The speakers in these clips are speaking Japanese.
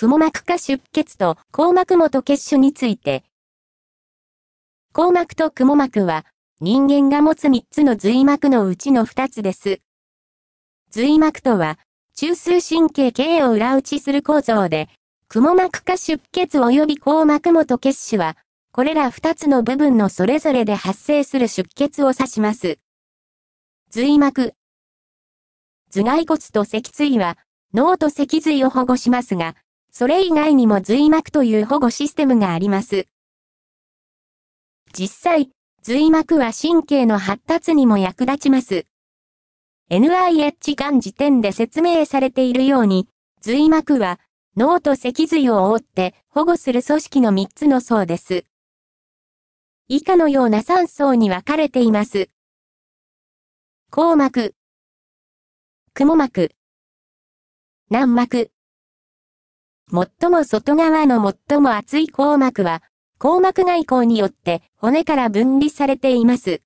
くも膜下出血と硬膜元血腫について、硬膜とくも膜は、人間が持つ3つの髄膜のうちの2つです。髄膜とは、中枢神経系を裏打ちする構造で、くも膜下出血及び硬膜元血腫は、これら2つの部分のそれぞれで発生する出血を指します。髄膜。頭蓋骨と脊椎は、脳と脊髄を保護しますが、それ以外にも髄膜という保護システムがあります。実際、髄膜は神経の発達にも役立ちます。NIH 間時点で説明されているように、髄膜は脳と脊髄を覆って保護する組織の3つの層です。以下のような3層に分かれています。硬膜、雲膜、軟膜、最も外側の最も厚い硬膜は、硬膜外交によって骨から分離されています。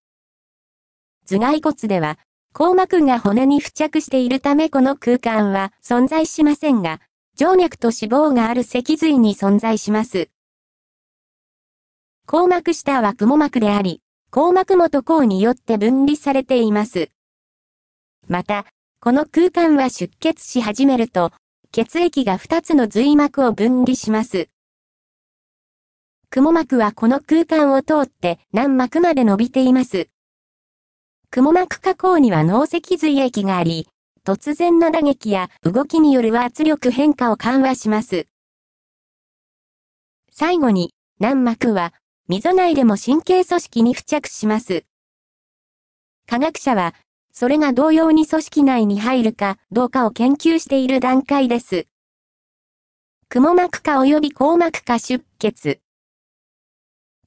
頭蓋骨では、硬膜が骨に付着しているためこの空間は存在しませんが、静脈と脂肪がある脊髄に存在します。硬膜下は雲膜であり、硬膜もと項によって分離されています。また、この空間は出血し始めると、血液が2つの髄膜を分離します。雲膜はこの空間を通って軟膜まで伸びています。雲膜加工には脳脊髄液があり、突然の打撃や動きによる圧力変化を緩和します。最後に、軟膜は、溝内でも神経組織に付着します。科学者は、それが同様に組織内に入るかどうかを研究している段階です。くも膜下及び硬膜下出血。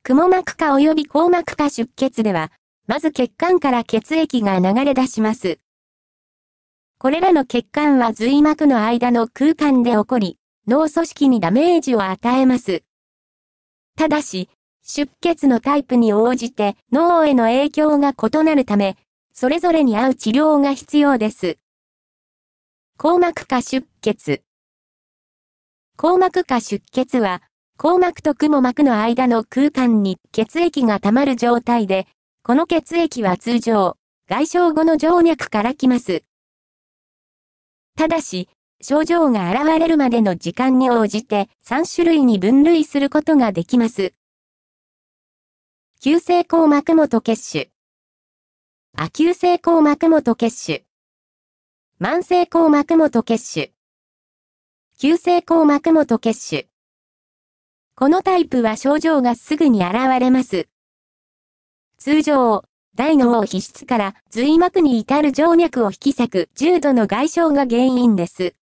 くも膜下及び硬膜下出血では、まず血管から血液が流れ出します。これらの血管は髄膜の間の空間で起こり、脳組織にダメージを与えます。ただし、出血のタイプに応じて脳への影響が異なるため、それぞれに合う治療が必要です。硬膜下出血。硬膜下出血は、硬膜と雲膜の間の空間に血液が溜まる状態で、この血液は通常、外傷後の静脈から来ます。ただし、症状が現れるまでの時間に応じて3種類に分類することができます。急性硬膜元血腫。亜急性硬膜元血腫。慢性硬膜元血腫。急性硬膜元血腫。このタイプは症状がすぐに現れます。通常、大脳皮質から髄膜に至る静脈を引き裂く重度の外傷が原因です。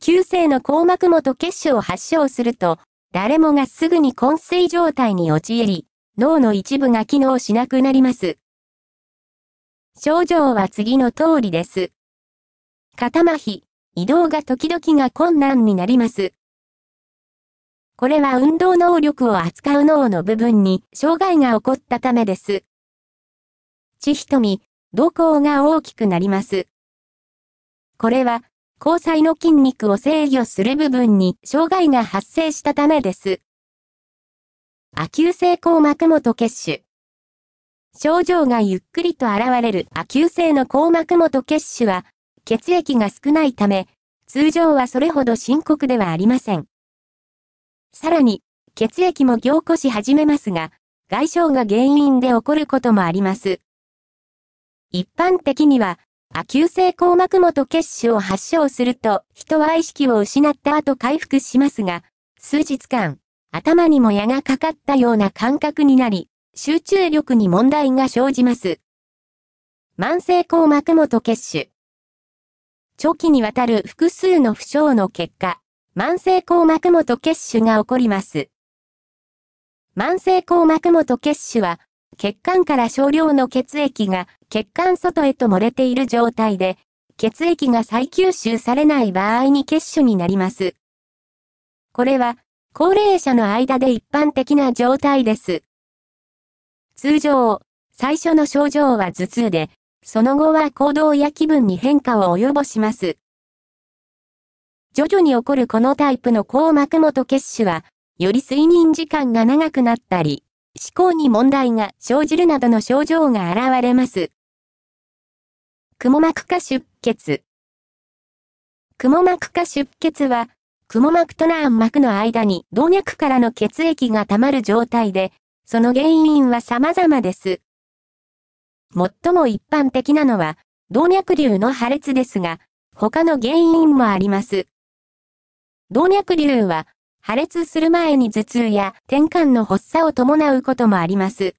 急性の硬膜元血腫を発症すると、誰もがすぐに昏睡状態に陥り、脳の一部が機能しなくなります。症状は次の通りです。肩麻痺、移動が時々が困難になります。これは運動能力を扱う脳の部分に障害が起こったためです。血瞳、瞳孔が大きくなります。これは、交際の筋肉を制御する部分に障害が発生したためです。亜急性硬膜元血腫。症状がゆっくりと現れる亜急性の硬膜元血腫は、血液が少ないため、通常はそれほど深刻ではありません。さらに、血液も凝固し始めますが、外傷が原因で起こることもあります。一般的には、亜急性硬膜元血腫を発症すると、人は意識を失った後回復しますが、数日間、頭にも矢がかかったような感覚になり、集中力に問題が生じます。慢性硬膜元血腫。長期にわたる複数の負傷の結果、慢性硬膜元血腫が起こります。慢性硬膜元血腫は、血管から少量の血液が血管外へと漏れている状態で、血液が再吸収されない場合に血腫になります。これは、高齢者の間で一般的な状態です。通常、最初の症状は頭痛で、その後は行動や気分に変化を及ぼします。徐々に起こるこのタイプの硬膜元血腫は、より睡眠時間が長くなったり、思考に問題が生じるなどの症状が現れます。雲膜下出血。雲膜下出血は、くも膜と軟膜の間に動脈からの血液が溜まる状態で、その原因は様々です。最も一般的なのは、動脈瘤の破裂ですが、他の原因もあります。動脈瘤は、破裂する前に頭痛や転換の発作を伴うこともあります。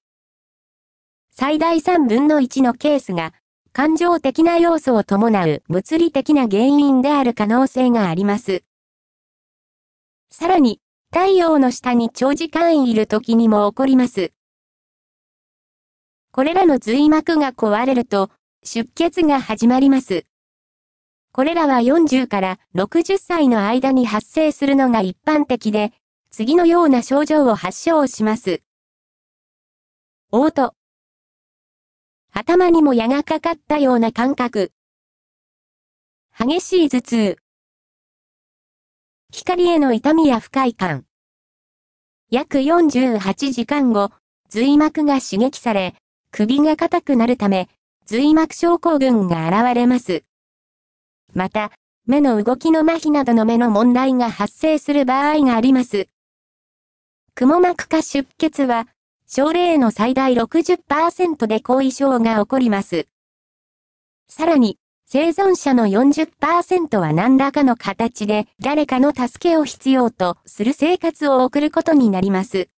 最大3分の1のケースが、感情的な要素を伴う物理的な原因である可能性があります。さらに、太陽の下に長時間いる時にも起こります。これらの髄膜が壊れると、出血が始まります。これらは40から60歳の間に発生するのが一般的で、次のような症状を発症します。嘔吐。頭にも矢がかかったような感覚。激しい頭痛。光への痛みや不快感。約48時間後、髄膜が刺激され、首が硬くなるため、髄膜症候群が現れます。また、目の動きの麻痺などの目の問題が発生する場合があります。くも膜下出血は、症例の最大60%で後遺症が起こります。さらに、生存者の40%は何らかの形で誰かの助けを必要とする生活を送ることになります。